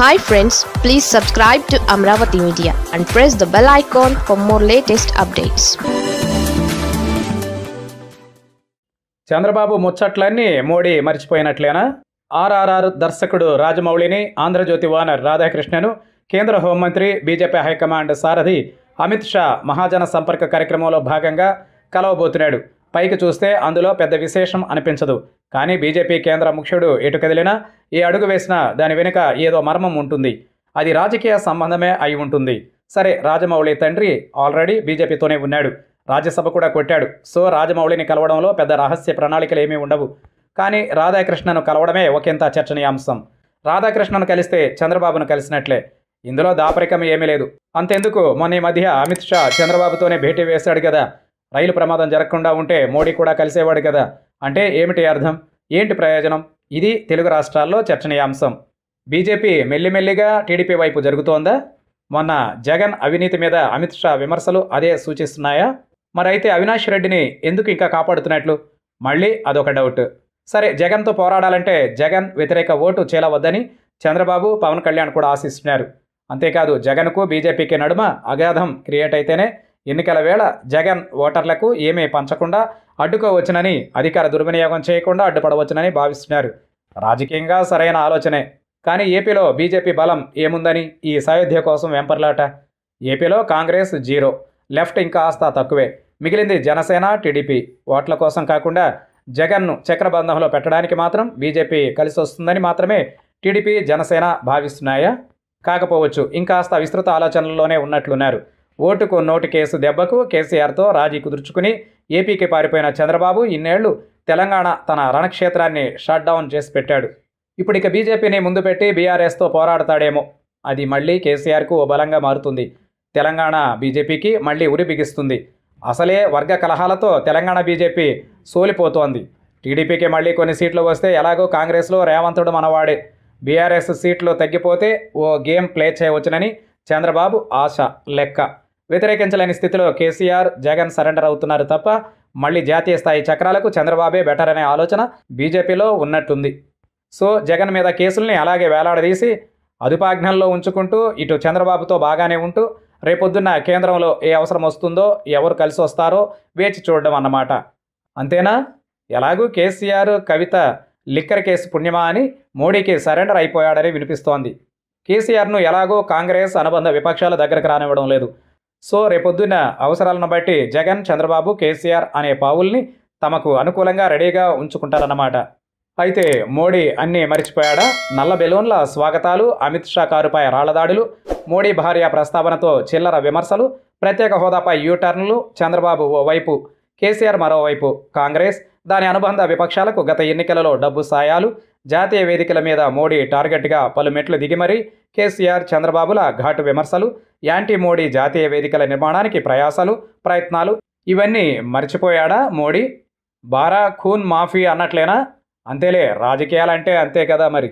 hi friends please subscribe to Amaravati media and press the bell icon for more latest updates Chandrababu ముచ్చట్లన్నీ మోడీ మర్చిపోయినట్లేనా RRR దర్శకుడు రాజమౌళిని Andhrajyothy owner రాధాకృష్ణను కేంద్ర హోంమంత్రి బీజేపీ హైకమాండ్ సారథి అమిత్ షా మహాజన సంపర్క కార్యక్రమంలో భాగంగా కలవబోతున్నాడు పైకి చూస్తే అందులో పెద్ద విశేషం అనిపించదు కానీ బీజేపీ కేంద్ర ముఖ్యుడు ఎటు కదిలినా ఏ అడుగు వేసినా దాని వెనుక ఏదో మర్మం ఉంటుంది అది రాజకీయ సంబంధమే అయి ఉంటుంది సరే రాజమౌళి తండ్రి ఆల్రెడీ బీజేపీతోనే ఉన్నాడు రాజ్యసభ కూడా కొట్టాడు సో రాజమౌళిని కలవడంలో పెద్ద రహస్య ప్రణాళికలు ఏమీ ఉండవు కానీ రాధాకృష్ణను కలవడమే ఒకంత చర్చనీయాంశం రాధాకృష్ణను కలిస్తే చంద్రబాబును కలిసినట్లే ఇందులో దాపరికం ఏమీ లేదు అంతెందుకు మొన్న మధ్య అమిత్ షా చంద్రబాబుతోనే భేటీ వేశాడు కదా రైలు ప్రమాదం జరగకుండా ఉంటే మోడీ కూడా కలిసేవాడు కదా అంటే ఏమిటి అర్థం ఏంటి ప్రయోజనం ఇది తెలుగు రాష్ట్రాల్లో చర్చనీయాంశం బీజేపీ మెల్లిమెల్లిగా టీడీపీ వైపు జరుగుతోందా మొన్న జగన్ అవినీతి మీద అమిత్ షా విమర్శలు అదే సూచిస్తున్నాయా మరైతే అవినాష్ రెడ్డిని ఎందుకు ఇంకా కాపాడుతున్నట్లు మళ్ళీ అదొక డౌట్ సరే జగన్తో పోరాడాలంటే జగన్ వ్యతిరేక ఓటు చేలవద్దని చంద్రబాబు పవన్ కళ్యాణ్ కూడా ఆశిస్తున్నారు అంతేకాదు జగన్కు బీజేపీకి నడుమ అగాధం క్రియేట్ అయితేనే ఎన్నికల వేళ జగన్ ఓటర్లకు ఏమీ పంచకుండా అడ్డుకోవచ్చునని అధికార దుర్వినియోగం చేయకుండా అడ్డుపడవచ్చునని భావిస్తున్నారు రాజకీయంగా సరైన ఆలోచనే కానీ ఏపీలో బీజేపీ బలం ఏముందని ఈ సాయుధ్య కోసం వెంపర్లాట ఏపీలో కాంగ్రెస్ జీరో లెఫ్ట్ ఇంకా ఆస్తా తక్కువే మిగిలింది జనసేన టీడీపీ ఓట్ల కోసం కాకుండా జగన్ను చక్రబంధంలో పెట్టడానికి మాత్రం బీజేపీ కలిసి వస్తుందని మాత్రమే టీడీపీ జనసేన భావిస్తున్నాయా కాకపోవచ్చు ఇంకాస్త విస్తృత ఆలోచనల్లోనే ఉన్నట్లున్నారు ఓటుకు నోటు కేసు దెబ్బకు కేసీఆర్తో రాజీ కుదుర్చుకుని ఏపీకి పారిపోయిన చంద్రబాబు ఇన్నేళ్లు తెలంగాణ తన రణక్షేత్రాన్ని షట్ డౌన్ చేసి పెట్టాడు ఇప్పుడిక బీజేపీని ముందు పెట్టి బీఆర్ఎస్తో పోరాడతాడేమో అది మళ్ళీ కేసీఆర్కు ఓ బలంగా మారుతుంది తెలంగాణ బీజేపీకి మళ్ళీ ఉరి బిగిస్తుంది అసలే వర్గ కలహాలతో తెలంగాణ బీజేపీ సోలిపోతోంది టీడీపీకి మళ్ళీ కొన్ని సీట్లు వస్తే ఎలాగో కాంగ్రెస్లో రేవంతుడు మనవాడే బీఆర్ఎస్ సీట్లు తగ్గిపోతే ఓ గేమ్ ప్లే చేయవచ్చునని చంద్రబాబు ఆశ లెక్క వ్యతిరేకించలేని స్థితిలో కేసీఆర్ జగన్ సరెండర్ అవుతున్నారు తప్ప మళ్ళీ జాతీయ స్థాయి చక్రాలకు చంద్రబాబే బెటర్ అనే ఆలోచన బీజేపీలో ఉన్నట్టుంది సో జగన్ మీద కేసుల్ని అలాగే వేలాడదీసి అదుపాజ్ఞంలో ఉంచుకుంటూ ఇటు చంద్రబాబుతో బాగానే ఉంటూ రేపొద్దున్న కేంద్రంలో ఏ అవసరం వస్తుందో ఎవరు కలిసి వస్తారో వేచి చూడడం అన్నమాట అంతేనా ఎలాగూ కేసీఆర్ కవిత లిక్కర్ కేసు పుణ్యమా అని మోడీకి సరెండర్ అయిపోయాడని వినిపిస్తోంది కేసీఆర్ను ఎలాగో కాంగ్రెస్ అనుబంధ విపక్షాల దగ్గరకు రానివ్వడం లేదు సో రేపొద్దున అవసరాలను బట్టి జగన్ చంద్రబాబు కేసీఆర్ అనే పావుల్ని తమకు అనుకూలంగా రెడీగా ఉంచుకుంటారన్నమాట అయితే మోడీ అన్నీ మరిచిపోయాడా నల్ల బెలూన్ల స్వాగతాలు అమిత్ షా కారుపై రాళ్లదాడులు మోడీ భార్య ప్రస్తావనతో చిల్లర విమర్శలు ప్రత్యేక హోదాపై యూటర్న్లు చంద్రబాబు ఓవైపు కేసీఆర్ మరోవైపు కాంగ్రెస్ దాని అనుబంధ విపక్షాలకు గత ఎన్నికలలో డబ్బు సాయాలు జాతీయ వేదికల మీద మోడీ టార్గెట్గా పలు మెట్లు దిగి మరీ కేసీఆర్ చంద్రబాబుల ఘాటు విమర్శలు యాంటీ మోడీ జాతీయ వేదికల నిర్మాణానికి ప్రయాసాలు ప్రయత్నాలు ఇవన్నీ మర్చిపోయాడా మోడీ బారా ఖూన్ మాఫీ అన్నట్లేనా అంతేలే రాజకీయాలంటే అంతే కదా మరి